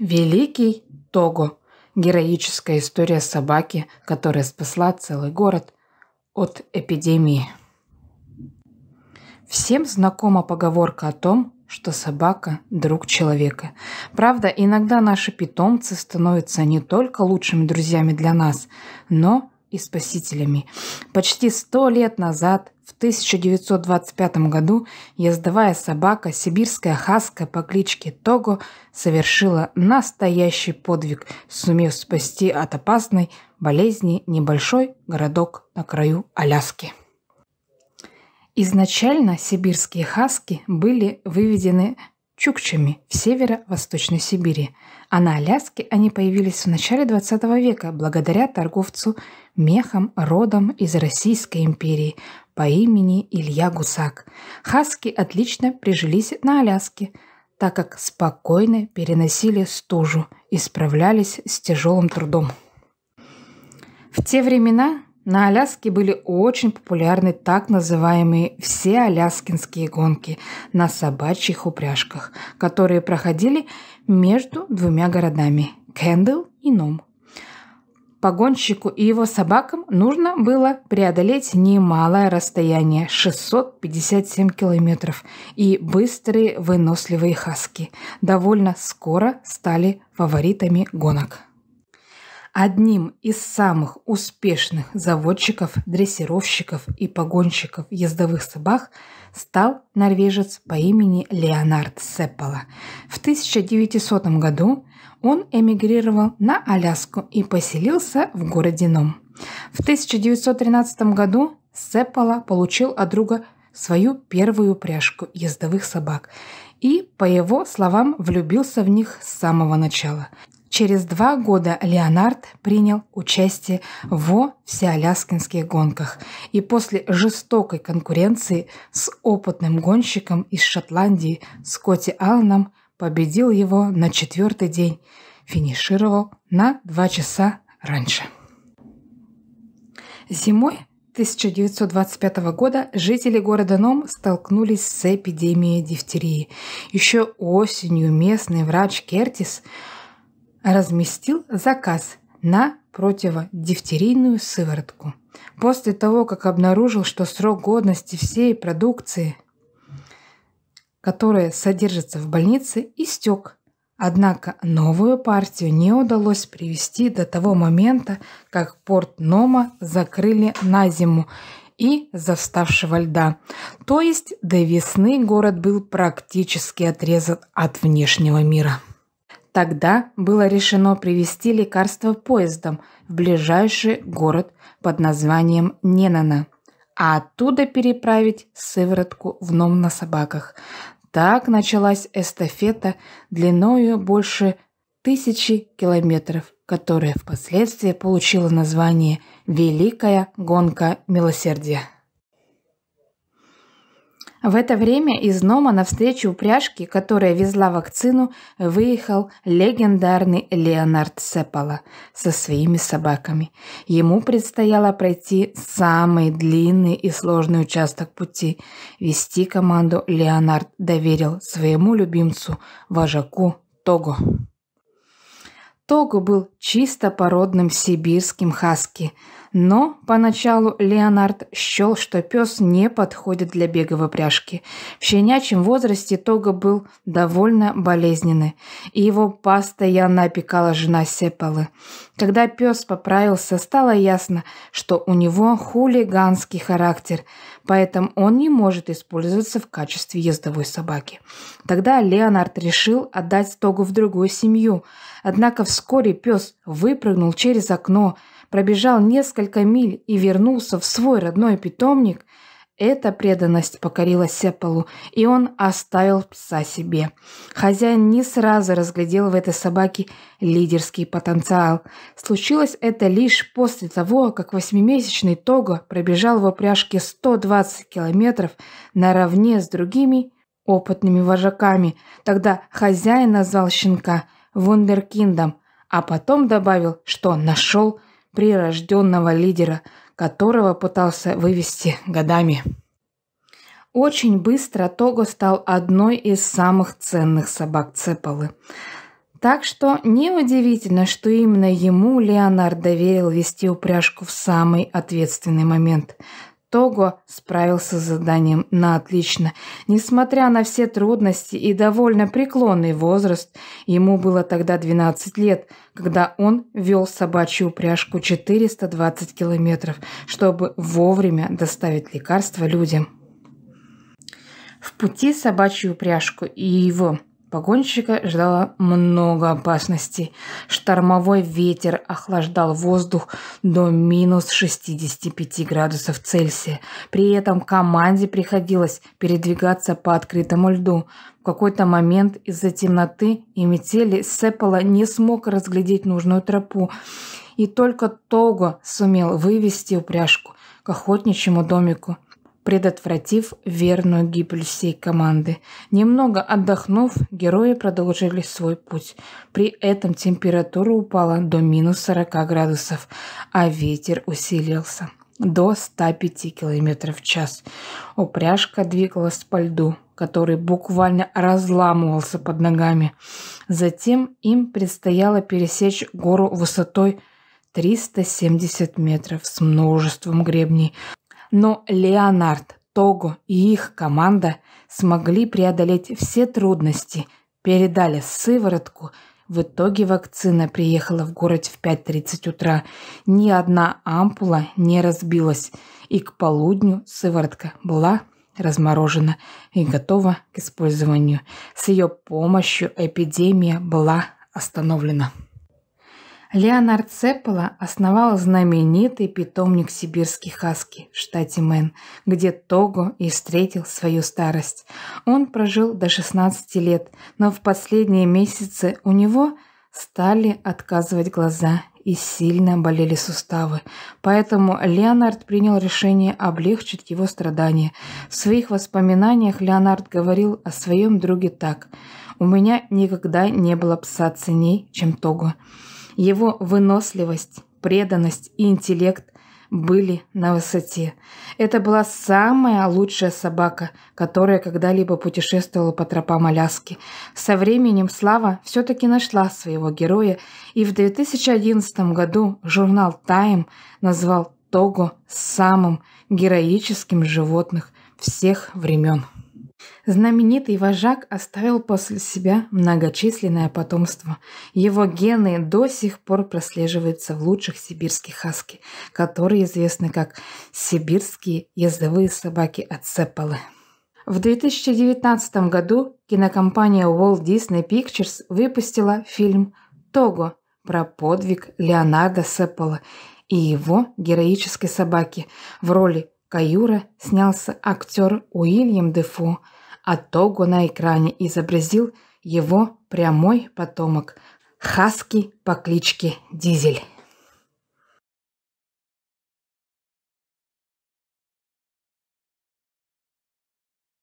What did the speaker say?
Великий Того. Героическая история собаки, которая спасла целый город от эпидемии. Всем знакома поговорка о том, что собака – друг человека. Правда, иногда наши питомцы становятся не только лучшими друзьями для нас, но и спасителями. Почти сто лет назад, в 1925 году, ездовая собака, сибирская хаска по кличке Того, совершила настоящий подвиг, сумев спасти от опасной болезни небольшой городок на краю Аляски. Изначально сибирские хаски были выведены чукчами в северо-восточной Сибири, а на Аляске они появились в начале XX века благодаря торговцу мехом родом из Российской империи по имени Илья Гусак. Хаски отлично прижились на Аляске, так как спокойно переносили стужу и справлялись с тяжелым трудом. В те времена на Аляске были очень популярны так называемые «все аляскинские гонки» на собачьих упряжках, которые проходили между двумя городами – Кендл и Ном. Погонщику и его собакам нужно было преодолеть немалое расстояние – 657 километров, и быстрые выносливые хаски довольно скоро стали фаворитами гонок. Одним из самых успешных заводчиков, дрессировщиков и погонщиков ездовых собак стал норвежец по имени Леонард Сеппела. В 1900 году он эмигрировал на Аляску и поселился в городе Ном. В 1913 году Сеппела получил от друга свою первую пряжку ездовых собак и, по его словам, влюбился в них с самого начала – Через два года Леонард принял участие во всеаляскинских гонках и после жестокой конкуренции с опытным гонщиком из Шотландии Скотти Алланом победил его на четвертый день, финишировал на два часа раньше. Зимой 1925 года жители города Ном столкнулись с эпидемией дифтерии. Еще осенью местный врач Кертис – разместил заказ на противодифтерийную сыворотку. После того, как обнаружил, что срок годности всей продукции, которая содержится в больнице, истек. Однако новую партию не удалось привести до того момента, как порт Нома закрыли на зиму и завставшего льда. То есть до весны город был практически отрезан от внешнего мира. Тогда было решено привезти лекарство поездом в ближайший город под названием Ненана, а оттуда переправить сыворотку в ном на собаках. Так началась эстафета длиною больше тысячи километров, которая впоследствии получила название «Великая гонка милосердия». В это время из Нома навстречу упряжке, которая везла вакцину, выехал легендарный Леонард Сепала со своими собаками. Ему предстояло пройти самый длинный и сложный участок пути. Вести команду Леонард доверил своему любимцу, вожаку Того. Того был чисто породным сибирским хаски – но поначалу Леонард счел, что пес не подходит для беговой пряжки. В щенячьем возрасте Тога был довольно болезненный, и его постоянно опекала жена Сепалы. Когда пес поправился, стало ясно, что у него хулиганский характер, поэтому он не может использоваться в качестве ездовой собаки. Тогда Леонард решил отдать Тогу в другую семью, однако вскоре пес выпрыгнул через окно, пробежал несколько миль и вернулся в свой родной питомник, эта преданность покорила Сепполу, и он оставил пса себе. Хозяин не сразу разглядел в этой собаке лидерский потенциал. Случилось это лишь после того, как восьмимесячный Того пробежал в упряжке 120 километров наравне с другими опытными вожаками. Тогда хозяин назвал щенка вундеркиндом, а потом добавил, что нашел прирожденного лидера, которого пытался вывести годами. Очень быстро Того стал одной из самых ценных собак Цепполы. Так что неудивительно, что именно ему Леонард доверил вести упряжку в самый ответственный момент, того справился с заданием на отлично. Несмотря на все трудности и довольно преклонный возраст, ему было тогда 12 лет, когда он вел собачью упряжку 420 километров, чтобы вовремя доставить лекарства людям. В пути собачью упряжку и его Погонщика ждало много опасностей. Штормовой ветер охлаждал воздух до минус 65 градусов Цельсия. При этом команде приходилось передвигаться по открытому льду. В какой-то момент из-за темноты и метели Сеппола не смог разглядеть нужную тропу. И только Того сумел вывести упряжку к охотничьему домику – предотвратив верную гибель всей команды. Немного отдохнув, герои продолжили свой путь. При этом температура упала до минус 40 градусов, а ветер усилился до 105 км в час. Упряжка двигалась по льду, который буквально разламывался под ногами. Затем им предстояло пересечь гору высотой 370 метров с множеством гребней, но Леонард, Того и их команда смогли преодолеть все трудности, передали сыворотку. В итоге вакцина приехала в город в 5.30 утра. Ни одна ампула не разбилась, и к полудню сыворотка была разморожена и готова к использованию. С ее помощью эпидемия была остановлена. Леонард Цеппола основал знаменитый питомник сибирских хаски в штате Мэн, где Того и встретил свою старость. Он прожил до 16 лет, но в последние месяцы у него стали отказывать глаза и сильно болели суставы, поэтому Леонард принял решение облегчить его страдания. В своих воспоминаниях Леонард говорил о своем друге так «У меня никогда не было пса ценней, чем Того». Его выносливость, преданность и интеллект были на высоте. Это была самая лучшая собака, которая когда-либо путешествовала по тропам Аляски. Со временем Слава все-таки нашла своего героя, и в 2011 году журнал «Тайм» назвал Того самым героическим животных всех времен. Знаменитый вожак оставил после себя многочисленное потомство. Его гены до сих пор прослеживаются в лучших сибирских хаски, которые известны как сибирские ездовые собаки от Сеппелы. В 2019 году кинокомпания Walt Disney Pictures выпустила фильм «Того» про подвиг Леонардо Сеппола и его героической собаки. В роли Каюра снялся актер Уильям Дефо – а Того на экране изобразил его прямой потомок – Хаски по кличке Дизель.